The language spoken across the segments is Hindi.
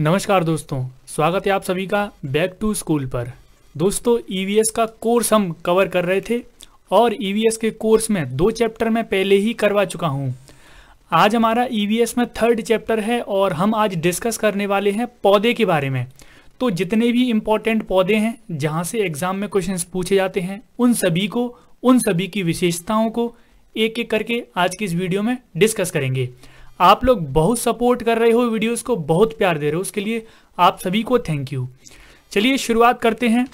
नमस्कार दोस्तों स्वागत है आप सभी का बैक टू स्कूल पर दोस्तों ईवीएस e का कोर्स हम कवर कर रहे थे और ईवीएस e के कोर्स में दो चैप्टर मैं पहले ही करवा चुका हूँ आज हमारा ईवीएस e में थर्ड चैप्टर है और हम आज डिस्कस करने वाले हैं पौधे के बारे में तो जितने भी इम्पोर्टेंट पौधे हैं जहाँ से एग्ज़ाम में क्वेश्चन पूछे जाते हैं उन सभी को उन सभी की विशेषताओं को एक एक करके आज की इस वीडियो में डिस्कस करेंगे आप लोग बहुत सपोर्ट कर रहे हो वीडियोस को बहुत प्यार दे रहे हो उसके लिए आप सभी को थैंक यू चलिए शुरुआत करते हैं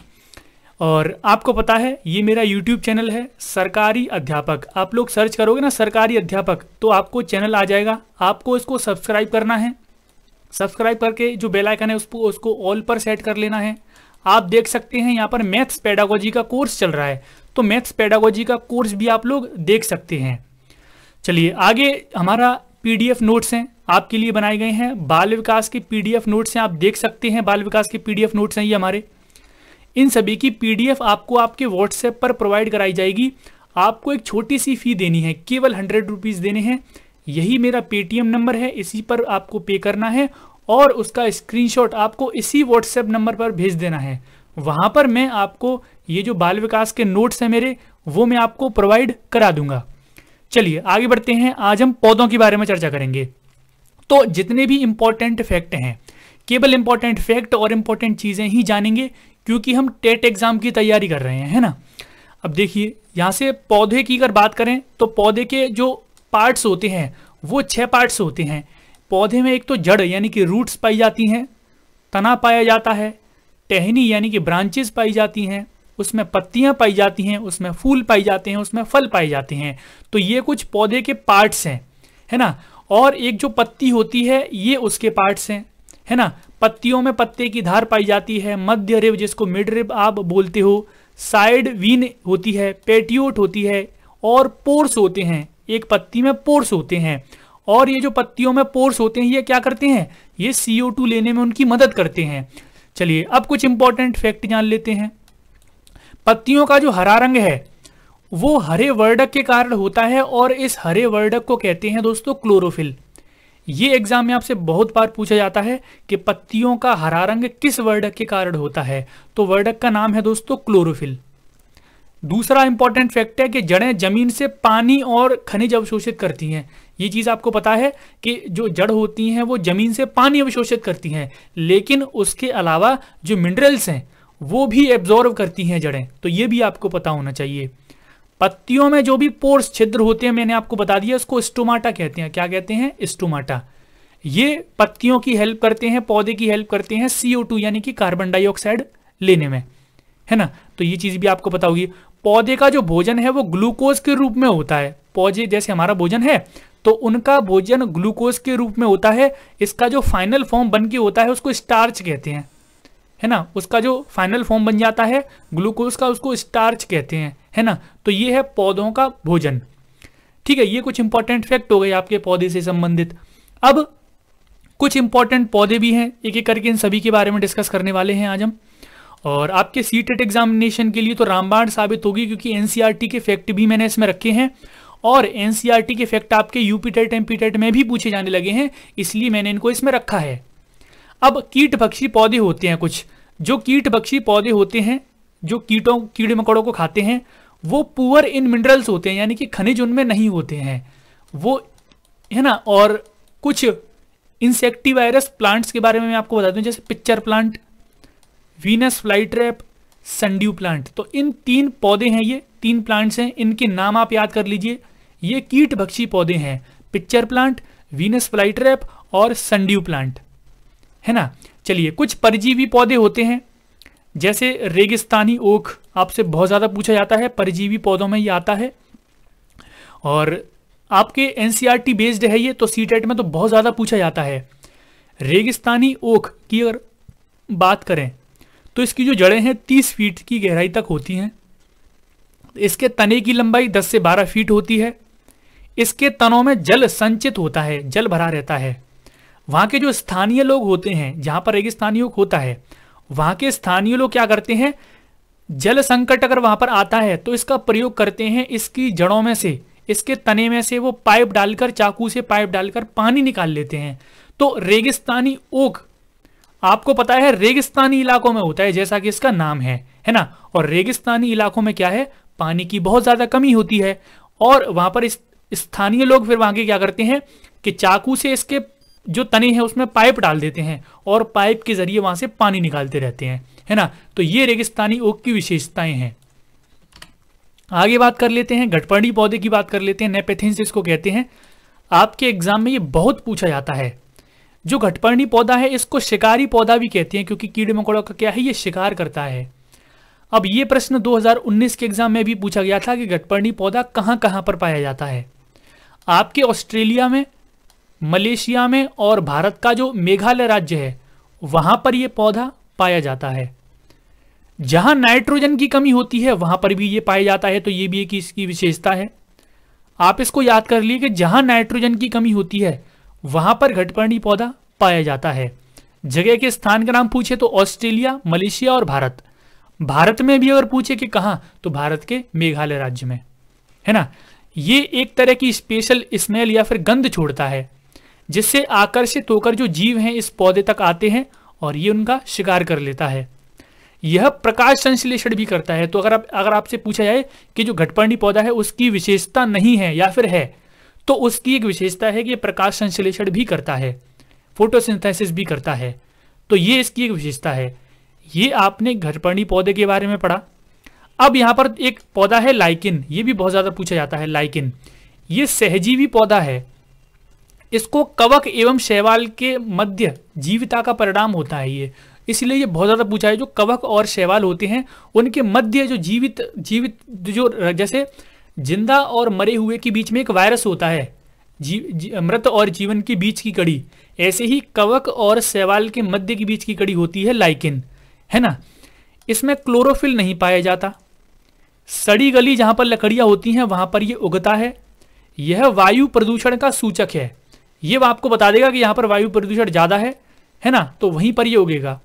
और आपको पता है ये मेरा यूट्यूब चैनल है सरकारी अध्यापक आप लोग सर्च करोगे ना सरकारी अध्यापक तो आपको चैनल आ जाएगा आपको इसको सब्सक्राइब करना है सब्सक्राइब करके जो बेल आइकन है उसको उसको ऑल पर सेट कर लेना है आप देख सकते हैं यहाँ पर मैथ्स पेडागोजी का कोर्स चल रहा है तो मैथ्स पेडागोजी का कोर्स भी आप लोग देख सकते हैं चलिए आगे हमारा पीडीएफ नोट्स हैं आपके लिए बनाए गए हैं बाल विकास के पीडीएफ नोट्स हैं आप देख सकते हैं बाल विकास के पीडीएफ नोट्स हैं ये हमारे इन सभी की पीडीएफ आपको आपके व्हाट्सएप पर प्रोवाइड कराई जाएगी आपको एक छोटी सी फ़ी देनी है केवल हंड्रेड रुपीज़ देने हैं यही मेरा पेटीएम नंबर है इसी पर आपको पे करना है और उसका स्क्रीनशॉट आपको इसी व्हाट्सएप नंबर पर भेज देना है वहां पर मैं आपको ये जो बाल विकास के नोट्स हैं मेरे वो मैं आपको प्रोवाइड करा दूंगा चलिए आगे बढ़ते हैं आज हम पौधों के बारे में चर्चा करेंगे तो जितने भी इंपॉर्टेंट फैक्ट हैं केवल इंपॉर्टेंट फैक्ट और इंपॉर्टेंट चीज़ें ही जानेंगे क्योंकि हम टेट एग्जाम की तैयारी कर रहे हैं है ना अब देखिए यहाँ से पौधे की अगर बात करें तो पौधे के जो पार्ट्स होते हैं वो छः पार्ट्स होते हैं पौधे में एक तो जड़ यानी कि रूट्स पाई जाती हैं तना पाया जाता है टहनी यानी कि ब्रांचेस पाई जाती हैं उसमें पत्तियां पाई जाती हैं उसमें फूल पाए जाते हैं उसमें फल पाए जाते हैं तो ये कुछ पौधे के पार्ट्स हैं है ना और एक जो पत्ती होती है ये उसके पार्ट्स हैं है ना पत्तियों में पत्ते की धार पाई जाती है मध्य रिब जिसको मिड रिब आप बोलते हो साइड वीन होती है पेटियोट होती है और पोर्स होते हैं एक पत्ती में पोर्स होते हैं और ये जो पत्तियों में पोर्स होते हैं ये क्या करते हैं ये सीओ लेने में उनकी मदद करते हैं चलिए अब कुछ इंपॉर्टेंट फैक्ट जान लेते हैं पत्तियों का जो हरा रंग है वो हरे वर्डक के कारण होता है और इस हरे वर्डक को कहते हैं दोस्तों क्लोरोफिल ये एग्जाम में आपसे बहुत बार पूछा जाता है कि पत्तियों का हरा रंग किस वर्डक के कारण होता है तो वर्डक का नाम है दोस्तों क्लोरोफिल दूसरा इंपॉर्टेंट फैक्ट है कि जड़ें जमीन से पानी और खनिज अवशोषित करती हैं ये चीज आपको पता है कि जो जड़ होती हैं वो जमीन से पानी अवशोषित करती हैं लेकिन उसके अलावा जो मिनरल्स हैं वो भी एब्जॉर्व करती हैं जड़ें तो ये भी आपको पता होना चाहिए पत्तियों में जो भी पोर्स छिद्र होते हैं मैंने आपको बता दिया उसको स्टोमाटा कहते हैं क्या कहते हैं स्टोमाटा ये पत्तियों की हेल्प करते हैं पौधे की हेल्प करते हैं सीओ टू यानी कि कार्बन डाइऑक्साइड लेने में है ना तो ये चीज़ भी आपको पता होगी पौधे का जो भोजन है वो ग्लूकोज के रूप में होता है पौधे जैसे हमारा भोजन है तो उनका भोजन ग्लूकोज के रूप में होता है इसका जो फाइनल फॉर्म बन के होता है उसको स्टार्च कहते हैं है ना उसका जो फाइनल फॉर्म बन जाता है ग्लूकोज का उसको स्टार्च कहते हैं है ना तो ये है पौधों का भोजन ठीक है ये कुछ इंपॉर्टेंट फैक्ट हो गए आपके पौधे से संबंधित अब कुछ इंपॉर्टेंट पौधे भी हैं एक एक करके इन सभी के बारे में डिस्कस करने वाले हैं आज हम और आपके सी टेट एग्जामिनेशन के लिए तो रामबाण साबित होगी क्योंकि एनसीईआरटी e के फैक्ट भी मैंने इसमें रखे हैं और एनसीआरटी e के फैक्ट आपके यूपी टेट एमपी टेट में भी पूछे जाने लगे हैं इसलिए मैंने इनको इसमें रखा है अब कीट पक्षी पौधे होते हैं कुछ जो कीट पक्षी पौधे होते हैं जो कीटों कीड़े मकोड़ों को खाते हैं वो पुअर इन मिनरल्स होते हैं यानी कि खनिज उनमें नहीं होते हैं वो है ना और कुछ इंसेक्टिवायरस प्लांट्स के बारे में मैं आपको बता दूं जैसे pitcher plant Venus fly trap sundew plant तो इन तीन पौधे हैं ये तीन प्लांट्स हैं इनके नाम आप याद कर लीजिए ये कीट भक्षी पौधे हैं pitcher plant Venus fly trap और संड्यू प्लांट है ना चलिए कुछ परजीवी पौधे होते हैं जैसे रेगिस्तानी ओख आपसे बहुत ज़्यादा पूछा जाता है परजीवी पौधों में ये आता है और आपके एन बेस्ड e है ये तो सी e में तो बहुत ज़्यादा पूछा जाता है रेगिस्तानी ओख की अगर बात करें तो इसकी जो जड़ें हैं तीस फीट की गहराई तक होती हैं इसके तने की लंबाई दस से बारह फीट होती है इसके तनों में जल संचित होता है जल भरा रहता है वहाँ के जो स्थानीय लोग होते हैं जहाँ पर रेगिस्तान युग होता है वहाँ के स्थानीय लोग क्या करते हैं जल संकट अगर वहाँ पर आता है तो इसका प्रयोग करते हैं इसकी जड़ों में से इसके तने में से वो पाइप डालकर चाकू से पाइप डालकर पानी निकाल लेते हैं तो रेगिस्तानी ओक आपको पता है रेगिस्तानी इलाकों में होता है जैसा कि इसका नाम है है ना और रेगिस्तानी इलाकों में क्या है पानी की बहुत ज़्यादा कमी होती है और वहां पर स्थानीय लोग फिर वहां के क्या करते हैं कि चाकू से इसके जो तने हैं उसमें पाइप डाल देते हैं और पाइप के जरिए वहां से पानी निकालते रहते हैं है ना तो ये रेगिस्तानी ओक की विशेषताएं हैं आगे बात कर लेते हैं घटपर्णी पौधे की बात कर लेते हैं नेपेथिन जिसको कहते हैं आपके एग्जाम में ये बहुत पूछा जाता है जो घटपर्णी पौधा है इसको शिकारी पौधा भी कहते हैं क्योंकि कीड़े मकोड़ों का क्या है ये शिकार करता है अब ये प्रश्न 2019 के एग्जाम में भी पूछा गया था कि घटपर्णी पौधा कहाँ कहाँ पर पाया जाता है आपके ऑस्ट्रेलिया में मलेशिया में और भारत का जो मेघालय राज्य है वहां पर यह पौधा पाया जाता है जहां नाइट्रोजन की कमी होती है वहां पर भी ये पाया जाता है तो ये भी एक इसकी विशेषता है आप इसको याद कर लिए कि जहां नाइट्रोजन की कमी होती है वहां पर घटपर्णी पौधा पाया जाता है जगह के स्थान का नाम पूछे तो ऑस्ट्रेलिया मलेशिया और भारत भारत में भी अगर पूछे कि कहां तो भारत के मेघालय राज्य में है ना ये एक तरह की स्पेशल स्मेल या फिर गंध छोड़ता है जिससे आकर्षित होकर जो जीव हैं इस पौधे तक आते हैं और ये उनका शिकार कर लेता है यह प्रकाश संश्लेषण भी करता है तो अगर आप अगर आपसे पूछा जाए कि जो घटपर्णी पौधा है उसकी विशेषता नहीं है या फिर है तो उसकी एक विशेषता है कि प्रकाश संश्लेषण भी करता है फोटोसिंथेसिस भी करता है तो ये इसकी एक विशेषता है ये आपने घटपर्णी पौधे के बारे में पढ़ा अब यहां पर एक पौधा है लाइकिन ये भी बहुत ज़्यादा पूछा जाता है लाइकिन ये सहजीवी पौधा है इसको कवक एवं शैवाल के मध्य जीविता का परिणाम होता है ये इसलिए ये बहुत ज़्यादा पूछा है जो कवक और शैवाल होते हैं उनके मध्य जो जीवित जीवित जो जैसे जिंदा और मरे हुए के बीच में एक वायरस होता है जीव जी मृत और जीवन के बीच की कड़ी ऐसे ही कवक और शैवाल के मध्य के बीच की कड़ी होती है लाइकिन है ना इसमें क्लोरोफिल नहीं पाया जाता सड़ी गली जहाँ पर लकड़ियां होती हैं वहां पर ये उगता है यह वायु प्रदूषण का सूचक है ये आपको बता देगा कि यहाँ पर वायु प्रदूषण ज़्यादा है है ना तो वहीं पर ये उगेगा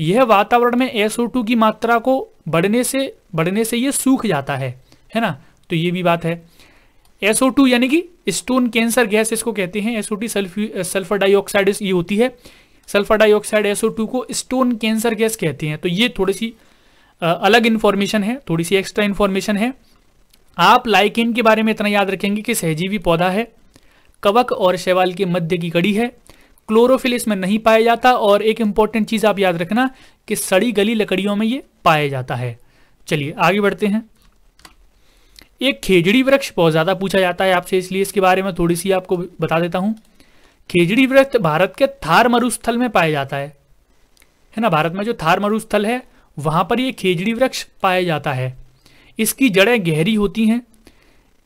यह वातावरण में एस की मात्रा को बढ़ने से बढ़ने से ये सूख जाता है है ना तो ये भी बात है एस यानी कि स्टोन कैंसर गैस इसको कहते हैं एस सल्फर डाइऑक्साइड ये होती है सल्फर डाइऑक्साइड एस को स्टोन कैंसर गैस कहते हैं तो ये थोड़ी सी अलग इन्फॉर्मेशन है थोड़ी सी एक्स्ट्रा इन्फॉर्मेशन है आप लाइकेन के बारे में इतना याद रखेंगे कि सहजीवी पौधा है कवक और शैवाल के मध्य की कड़ी है क्लोरोफिल इसमें नहीं पाया जाता और एक इंपॉर्टेंट चीज़ आप याद रखना कि सड़ी गली लकड़ियों में ये पाया जाता है चलिए आगे बढ़ते हैं एक खेजड़ी वृक्ष बहुत ज़्यादा पूछा जाता है आपसे इसलिए इसके बारे में थोड़ी सी आपको बता देता हूं खेजड़ी वृक्ष भारत के थार मरुस्थल में पाया जाता है है ना भारत में जो थार मरुस्थल है वहां पर ये खेजड़ी वृक्ष पाया जाता है इसकी जड़ें गहरी होती हैं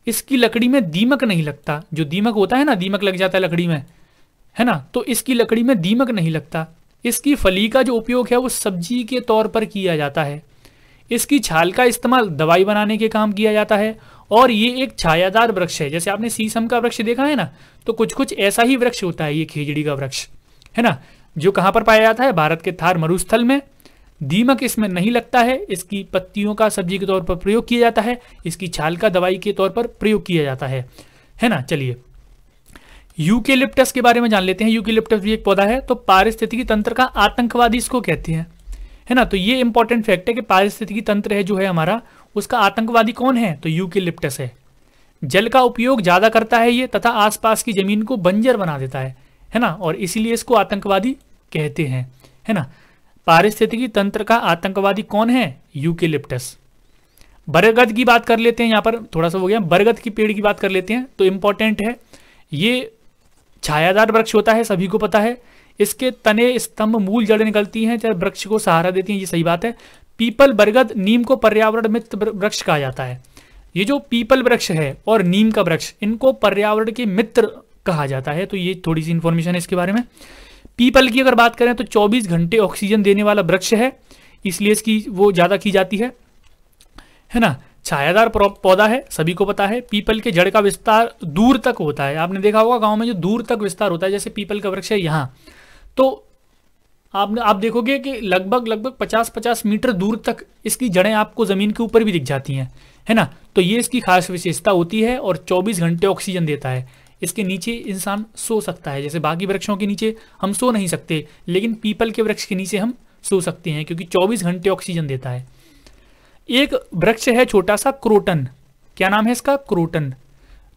इसकी लकड़ी में दीमक नहीं लगता जो दीमक होता है ना दीमक लग जाता है लकड़ी में है ना तो इसकी लकड़ी में दीमक नहीं लगता इसकी फली का जो उपयोग है वो सब्जी के तौर पर किया जाता है इसकी छाल का इस्तेमाल दवाई बनाने के काम किया जाता है और ये एक छायादार वृक्ष है जैसे आपने सीसम का वृक्ष देखा है ना तो कुछ कुछ ऐसा ही वृक्ष होता है ये खेजड़ी का वृक्ष है ना जो कहाँ पर पाया जाता है भारत के थार मरुस्थल में दीमक इसमें नहीं लगता है इसकी पत्तियों का सब्जी के तौर पर प्रयोग किया जाता है इसकी छाल का दवाई के तौर पर प्रयोग किया जाता है है ना चलिए यूकेलिप्टस के बारे में जान लेते हैं यूकेलिप्टस भी एक पौधा है तो पारिस्थितिकी तंत्र का आतंकवादी इसको कहते हैं है ना तो ये इंपॉर्टेंट फैक्ट है कि पारिस्थितिकी तंत्र है जो है हमारा उसका आतंकवादी कौन है तो यूकेलिप्टस है जल का उपयोग ज़्यादा करता है ये तथा आसपास की ज़मीन को बंजर बना देता है है ना और इसीलिए इसको आतंकवादी कहते हैं है ना पारिस्थितिकी तंत्र का आतंकवादी कौन है यूकेलिप्टस बरगद की बात कर लेते हैं यहां पर थोड़ा सा हो गया बरगद की पेड़ की बात कर लेते हैं तो इंपॉर्टेंट है ये छायादार वृक्ष होता है सभी को पता है इसके तने स्तंभ मूल जड़ निकलती हैं चाहे वृक्ष को सहारा देती हैं ये सही बात है पीपल बरगद नीम को पर्यावरण मित्र वृक्ष कहा जाता है ये जो पीपल वृक्ष है और नीम का वृक्ष इनको पर्यावरण के मित्र कहा जाता है तो ये थोड़ी सी इंफॉर्मेशन है इसके बारे में पीपल की अगर बात करें तो 24 घंटे ऑक्सीजन देने वाला वृक्ष है इसलिए इसकी वो ज़्यादा की जाती है है ना छायादार पौधा है सभी को पता है पीपल के जड़ का विस्तार दूर तक होता है आपने देखा होगा गांव में जो दूर तक विस्तार होता है जैसे पीपल का वृक्ष है यहाँ तो आपने आप देखोगे कि लगभग लगभग 50-50 मीटर दूर तक इसकी जड़ें आपको ज़मीन के ऊपर भी दिख जाती हैं है ना तो ये इसकी खास विशेषता होती है और 24 घंटे ऑक्सीजन देता है इसके नीचे इंसान सो सकता है जैसे बाकी वृक्षों के नीचे हम सो नहीं सकते लेकिन पीपल के वृक्ष के नीचे हम सो सकते हैं क्योंकि 24 घंटे ऑक्सीजन देता है एक वृक्ष है छोटा सा क्रोटन क्या नाम है इसका क्रोटन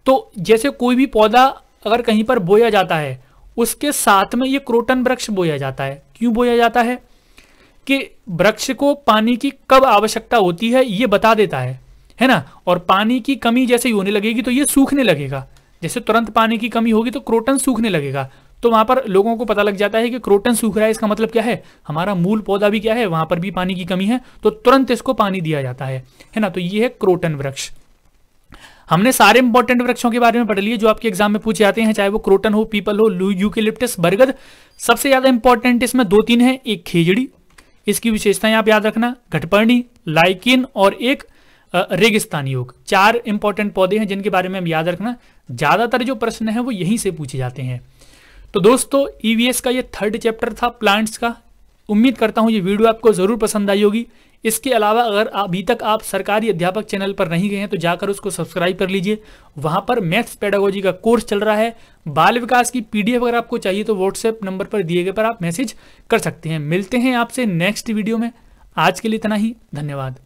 तो जैसे कोई भी पौधा अगर कहीं पर बोया जाता है उसके साथ में ये क्रोटन वृक्ष बोया जाता है क्यों बोया जाता है कि वृक्ष को पानी की कब आवश्यकता होती है ये बता देता है है ना और पानी की कमी जैसे होने लगेगी तो ये सूखने लगेगा जैसे तुरंत पानी की कमी होगी तो क्रोटन सूखने लगेगा तो वहां पर लोगों को पता लग जाता है कि क्रोटन सूख रहा है इसका मतलब क्या है हमारा मूल पौधा भी क्या है वहां पर भी पानी की कमी है तो तुरंत इसको पानी दिया जाता है है ना तो ये है क्रोटन वृक्ष हमने सारे इंपॉर्टेंट वृक्षों के बारे में पढ़ लिए जो आपके एग्जाम में पूछे जाते हैं चाहे वो क्रोटन हो पीपल हो यूकेलिप्टस बरगद सबसे ज्यादा इंपॉर्टेंट इसमें दो तीन है एक खेजड़ी इसकी विशेषताएं आप याद रखना घटपर्णी लाइकिन और एक रेगिस्तान योग चार इंपॉर्टेंट पौधे हैं जिनके बारे में हम याद रखना ज़्यादातर जो प्रश्न है वो यहीं से पूछे जाते हैं तो दोस्तों ईवीएस e का ये थर्ड चैप्टर था प्लांट्स का उम्मीद करता हूं ये वीडियो आपको ज़रूर पसंद आई होगी इसके अलावा अगर अभी तक आप सरकारी अध्यापक चैनल पर नहीं गए हैं तो जाकर उसको सब्सक्राइब कर लीजिए वहां पर मैथ्स पेडागोजी का कोर्स चल रहा है बाल विकास की पीडीएफ अगर आपको चाहिए तो व्हाट्सएप नंबर पर दिए गए पर आप मैसेज कर सकते हैं मिलते हैं आपसे नेक्स्ट वीडियो में आज के लिए इतना ही धन्यवाद